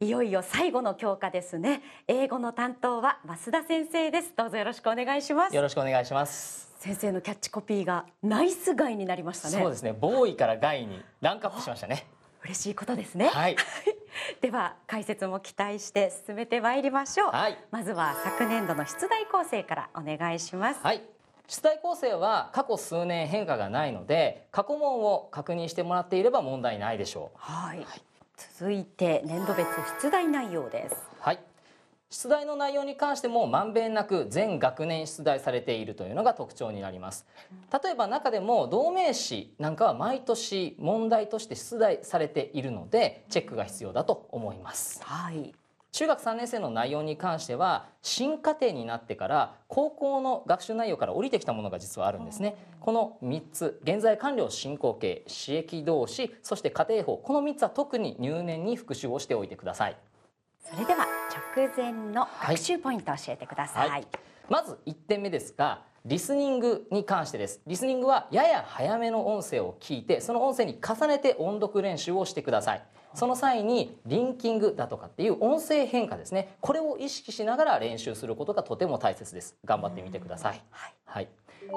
いよいよ最後の教科ですね英語の担当は増田先生ですどうぞよろしくお願いしますよろしくお願いします先生のキャッチコピーがナイスガイになりましたねそうですねボーイからガイにランクアップしましたね嬉しいことですねはい では解説も期待して進めてまいりましょう、はい、まずは昨年度の出題構成からお願いしますはい出題構成は過去数年変化がないので過去問を確認してもらっていれば問題ないでしょうはい、はい続いて年度別出題内容ですはい出題の内容に関してもまんべんなく全学年出題されているというのが特徴になります例えば中でも同名詞なんかは毎年問題として出題されているのでチェックが必要だと思いますはい中学3年生の内容に関しては新課程になってから高校の学習内容から降りてきたものが実はあるんですね。この3つ現在完了進行形私益動詞そして家庭法この3つは特に入念に復習をしておいてください。それでは直前の学習ポイントを教えてください、はいはい、まず1点目ですがリスニングに関してですリスニングはやや早めの音声を聞いてその音声に重ねて音読練習をしてくださいその際にリンキングだとかっていう音声変化ですねこれを意識しながら練習することがとても大切です頑張ってみてください、はい、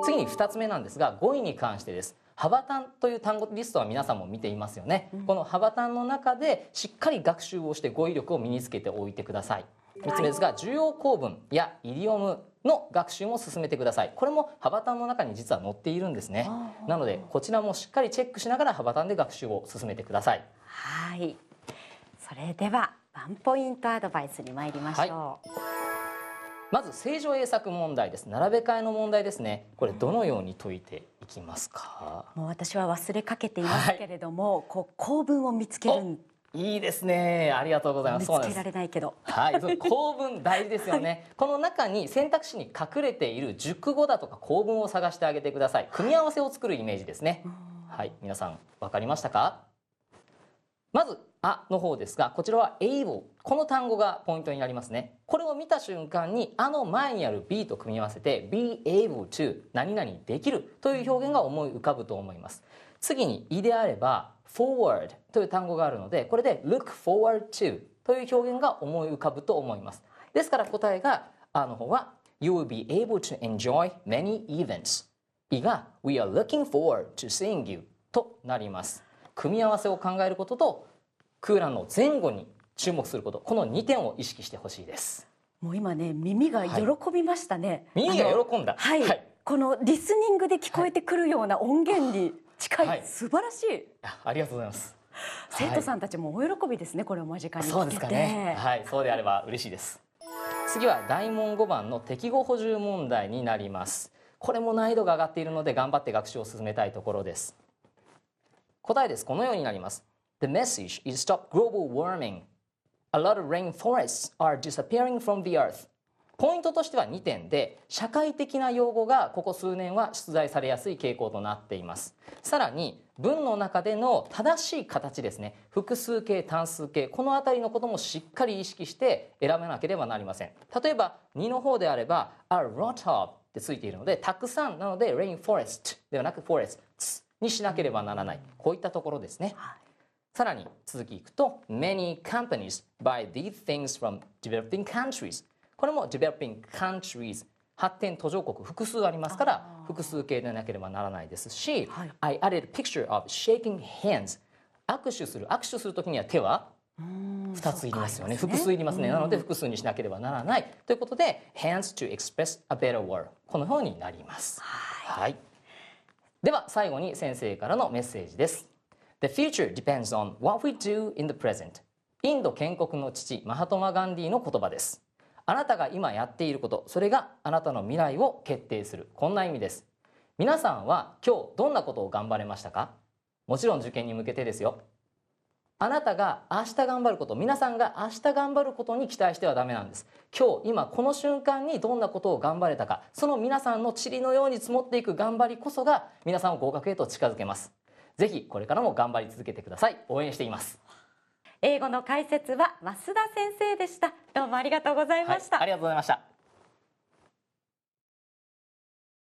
次に2つ目なんですが語彙に関してです幅単という単語リストは皆さんも見ていますよね、うん、この幅単の中でしっかり学習をして語彙力を身につけておいてください3つ目ですが、重要構文やイディオムの学習も進めてくださいこれもハバタンの中に実は載っているんですねなのでこちらもしっかりチェックしながらハバタンで学習を進めてくださいはいそれではワンポイントアドバイスに参りましょう、はいまず正常英作問題です。並べ替えの問題ですね。これどのように解いていきますか。もう私は忘れかけていますけれども、はい、こう構文を見つけるいいですね。ありがとうございます。見つけられないけど。はい、構文大事ですよね はい、この中に選択肢に隠れている熟語だとか構文を探してあげてください。組み合わせを作るイメージですね。はい、皆さんわかりましたか？まずあの方ですが、こちらは a b この単語がポイントになりますね。これを見た瞬間にあの前にある b と組み合わせて be able to 何々できるという表現が思い浮かぶと思います。次に「い」であれば forward という単語があるのでこれで look forward to という表現が思い浮かぶと思いますですから答えがあの方は You will be able to enjoy many events いが We are looking forward to seeing you となります組み合わせを考えることと空欄の前後に注目することこの2点を意識してほしいですもう今ね耳が喜びましたね、はい、耳が喜んだはい、はい、このリスニングで聞こえてくるような音源に、はい会、はい、素晴らしいありがとうございます生徒さんたちもお喜びですね、はい、これを間近にそうですかねはいそうであれば嬉しいです次は大問5番の適合補充問題になりますこれも難易度が上がっているので頑張って学習を進めたいところです答えですこのようになります The message is stop global warming A lot of rainforests are disappearing from the earth ポイントとしては2点で社会的な用語がここ数年は出題されやすい傾向となっていますさらに文の中での正しい形ですね複数形単数形この辺りのこともしっかり意識して選ばなければなりません例えば2の方であれば「a lot of」ってついているのでたくさんなので「rainforest」ではなく「forests」にしなければならないこういったところですね、さらに続きいくと Many companies buy these things from developing countries これも developing countries 発展途上国複数ありますから複数形でなければならないですし、はい、I added picture of shaking hands 握手する握手する時には手は2ついりますよね、ね、複数いりますねなので複数にしなければならないということで hands to express a better world このようになります、はい、はい、では最後に先生からのメッセージです The future depends on what we do in the present インド建国の父マハトマ・ガンディの言葉ですあなたが今やっていることそれがあなたの未来を決定するこんな意味です皆さんは今日どんなことを頑張れましたかもちろん受験に向けてですよあなたが明日頑張ること皆さんが明日頑張ることに期待してはダメなんです今日今この瞬間にどんなことを頑張れたかその皆さんの塵のように積もっていく頑張りこそが皆さんを合格へと近づけますぜひこれからも頑張り続けてください応援しています英語の解説は増田先生でしたどうもありがとうございました、はい、ありがとうございました